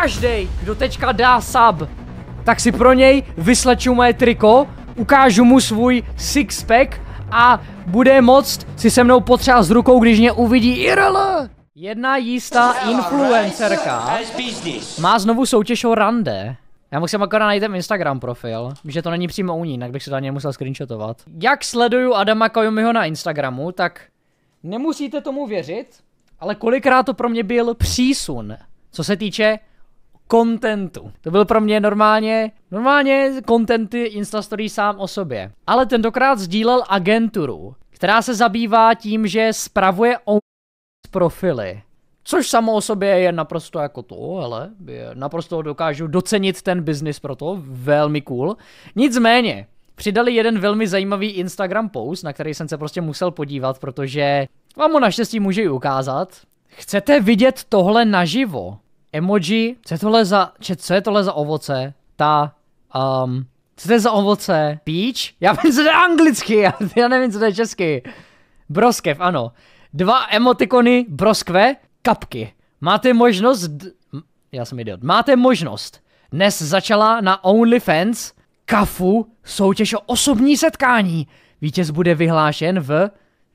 Každý, kdo teďka dá sub, tak si pro něj vysleču moje triko, ukážu mu svůj sixpack a bude moc, si se mnou potřeba s rukou, když mě uvidí IRL. Jedna jistá influencerka má znovu soutěž o rande. Já musím akorát najít ten Instagram profil, že to není přímo u ní, jinak bych se to ani musel screenshotovat. Jak sleduju Adama Kojumiho na Instagramu, tak nemusíte tomu věřit, ale kolikrát to pro mě byl přísun, co se týče kontentu. To byl pro mě normálně, normálně kontenty Instastory sám o sobě. Ale tentokrát sdílel agenturu, která se zabývá tím, že spravuje profily. Což samo o sobě je naprosto jako to, ale naprosto dokážu docenit ten biznis pro to, velmi cool. Nicméně, přidali jeden velmi zajímavý Instagram post, na který jsem se prostě musel podívat, protože vám ho naštěstí můžu i ukázat. Chcete vidět tohle naživo? emoji, co je tohle za, če, co je tohle za ovoce, ta, um, co to je za ovoce, peach, já vím, co to je anglicky, já, já nevím, co to je česky, broskev, ano, dva emotikony broskve, kapky, máte možnost, já jsem idiot, máte možnost, dnes začala na OnlyFans kafu soutěž o osobní setkání, vítěz bude vyhlášen v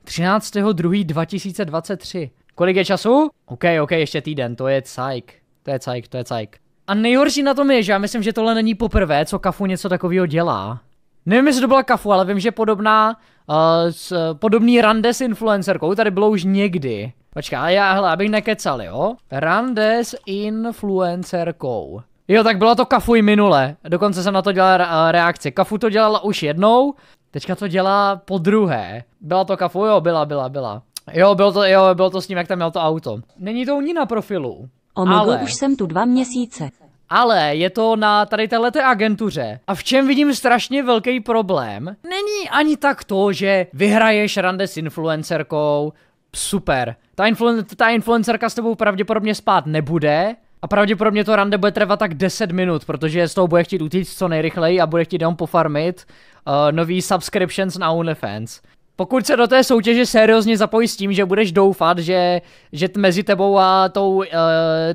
13.2.2023. Kolik je času? OK, OK, ještě týden, to je cajk. To je cajk, to je cajk. A nejhorší na tom je, že já myslím, že tohle není poprvé, co Kafu něco takového dělá. Nevím, jestli to byla Kafu, ale vím, že podobná, uh, s, eh, podobný rande s influencerkou tady bylo už někdy. Počká, já, hele, abych nekecal, jo? Rande s influencerkou. Jo, tak byla to Kafu i minule. Dokonce jsem na to dělal uh, reakci. Kafu to dělala už jednou, teďka to dělá po druhé. Byla to Kafu, jo, byla, byla, byla. Jo, bylo to, jo, bylo to s ním, jak tam měl to auto. Není to u ní na profilu. Omogu, ale... už jsem tu dva měsíce. Ale je to na tady této agentuře. A v čem vidím strašně velký problém, není ani tak to, že vyhraješ rande s influencerkou, super. Ta, influen- ta influencerka s tebou pravděpodobně spát nebude, a pravděpodobně to rande bude trvat tak 10 minut, protože z toho bude chtít utíct co nejrychleji a bude chtít jenom pofarmit uh, nový subscriptions na OnlyFans. Pokud se do té soutěže seriózně zapojí s tím, že budeš doufat, že, že mezi tebou a tou, uh,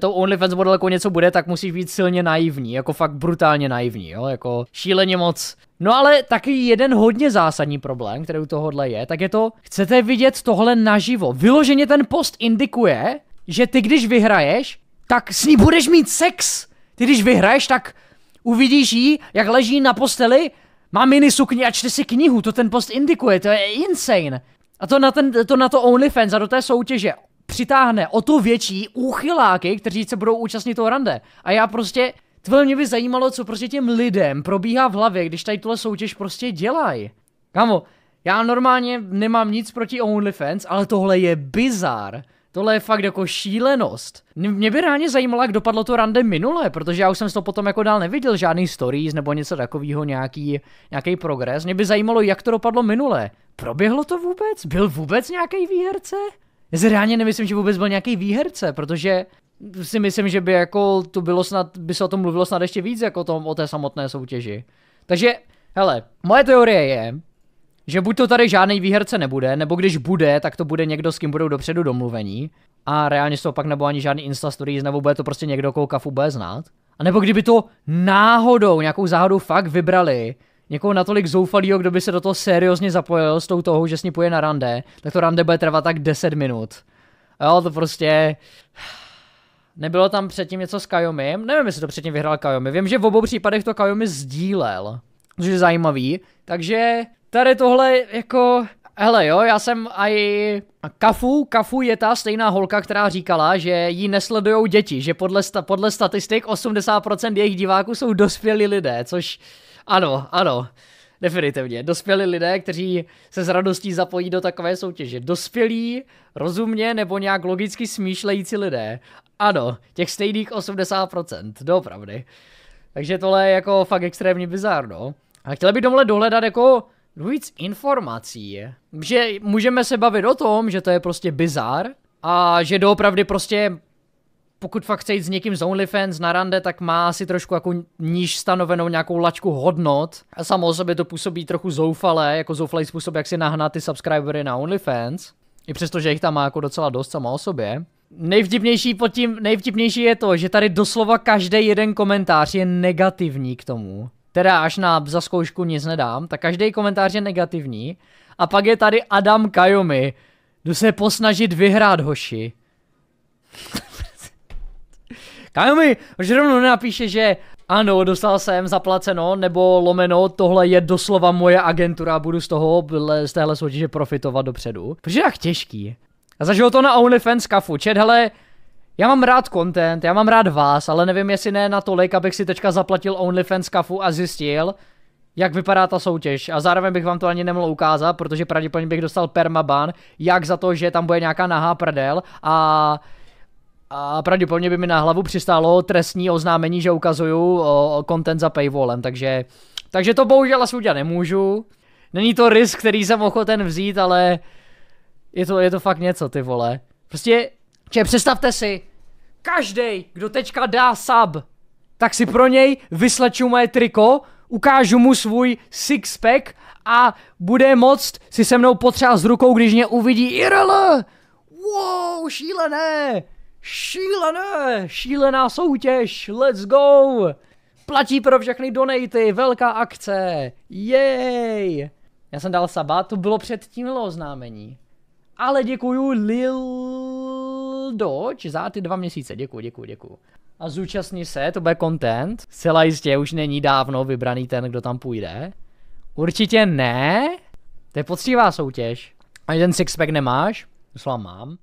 tou OnlyFans modelkou něco bude, tak musíš být silně naivní, jako fakt brutálně naivní, jo, jako šíleně moc. No ale taky jeden hodně zásadní problém, který u tohohle je, tak je to, chcete vidět tohle naživo. Vyloženě ten post indikuje, že ty když vyhraješ, tak s ní budeš mít sex. Ty když vyhraješ, tak uvidíš jí, jak leží na posteli má mini sukni a čte si knihu, to ten post indikuje, to je insane. A to na, ten, to na to OnlyFans a do té soutěže přitáhne o to větší úchyláky, kteří se budou účastnit toho rande. A já prostě, tvoje mě by zajímalo, co prostě těm lidem probíhá v hlavě, když tady tuhle soutěž prostě dělají. Kamo, já normálně nemám nic proti OnlyFans, ale tohle je bizar. Tohle je fakt jako šílenost. Mě by reálně zajímalo, jak dopadlo to rande minule, protože já už jsem to potom jako dál neviděl, žádný stories nebo něco takového, nějaký, nějaký progres. Mě by zajímalo, jak to dopadlo minule. Proběhlo to vůbec? Byl vůbec nějaký výherce? Já si reálně nemyslím, že vůbec byl nějaký výherce, protože si myslím, že by jako to bylo snad, by se o tom mluvilo snad ještě víc jako o tom, o té samotné soutěži. Takže, hele, moje teorie je, že buď to tady žádný výherce nebude, nebo když bude, tak to bude někdo, s kým budou dopředu domluvení. A reálně to pak nebo ani žádný Insta Stories, nebo bude to prostě někdo, koho kafu bude znát. A nebo kdyby to náhodou, nějakou záhodou fakt vybrali, někoho natolik zoufalýho, kdo by se do toho seriózně zapojil s tou toho, že s ní půjde na rande, tak to rande bude trvat tak 10 minut. Jo, to prostě... Nebylo tam předtím něco s Kajomim? Nevím, jestli to předtím vyhrál Kajomi. Vím, že v obou případech to Kajomi sdílel, což je zajímavý. Takže tady tohle jako... Hele jo, já jsem aj Kafu, Kafu je ta stejná holka, která říkala, že jí nesledují děti, že podle, sta, podle statistik 80% jejich diváků jsou dospělí lidé, což ano, ano, definitivně. Dospělí lidé, kteří se s radostí zapojí do takové soutěže. Dospělí, rozumně nebo nějak logicky smýšlející lidé. Ano, těch stejných 80%, dopravdy. Takže tohle je jako fakt extrémně bizárno. A chtěl bych domhle dohledat jako víc informací. Že můžeme se bavit o tom, že to je prostě bizar a že doopravdy prostě pokud fakt chce jít s někým z OnlyFans na rande, tak má asi trošku jako níž stanovenou nějakou lačku hodnot. A samo o sobě to působí trochu zoufale, jako zoufalý způsob, jak si nahnat ty subscribery na OnlyFans. I přesto, že jich tam má jako docela dost sama o sobě. Nejvtipnější, pod tím, nejvtipnější je to, že tady doslova každý jeden komentář je negativní k tomu teda až na za zkoušku nic nedám, tak každý komentář je negativní. A pak je tady Adam Kajomi. Jdu se posnažit vyhrát, hoši. Kajomi, už rovnou napíše, že ano, dostal jsem zaplaceno, nebo lomeno, tohle je doslova moje agentura, budu z toho, z téhle soutěže profitovat dopředu. Protože je tak těžký. A zažil to na OnlyFans kafu. Čet, hele, já mám rád content, já mám rád vás, ale nevím jestli ne tolik, abych si teďka zaplatil OnlyFans kafu a zjistil, jak vypadá ta soutěž. A zároveň bych vám to ani nemohl ukázat, protože pravděpodobně bych dostal permaban, jak za to, že tam bude nějaká nahá prdel a... A pravděpodobně by mi na hlavu přistálo trestní oznámení, že ukazuju content za paywallem, takže... Takže to bohužel asi udělat nemůžu. Není to risk, který jsem ochoten vzít, ale... Je to, je to fakt něco, ty vole. Prostě Čiže představte si, každý, kdo teďka dá sub, tak si pro něj vysleču moje triko, ukážu mu svůj sixpack a bude moc, si se mnou s rukou, když mě uvidí IRL. Wow, šílené, šílené, šílená soutěž, let's go. Platí pro všechny donaty, velká akce, jej. Já jsem dal saba, to bylo před tímhle oznámení. Ale děkuju Lil Doč za ty dva měsíce. Děkuji, děkuji, děkuji. A zúčastní se, to bude content. Zcela jistě už není dávno vybraný ten, kdo tam půjde. Určitě ne. To je poctivá soutěž. A ten sixpack nemáš? Doslova mám.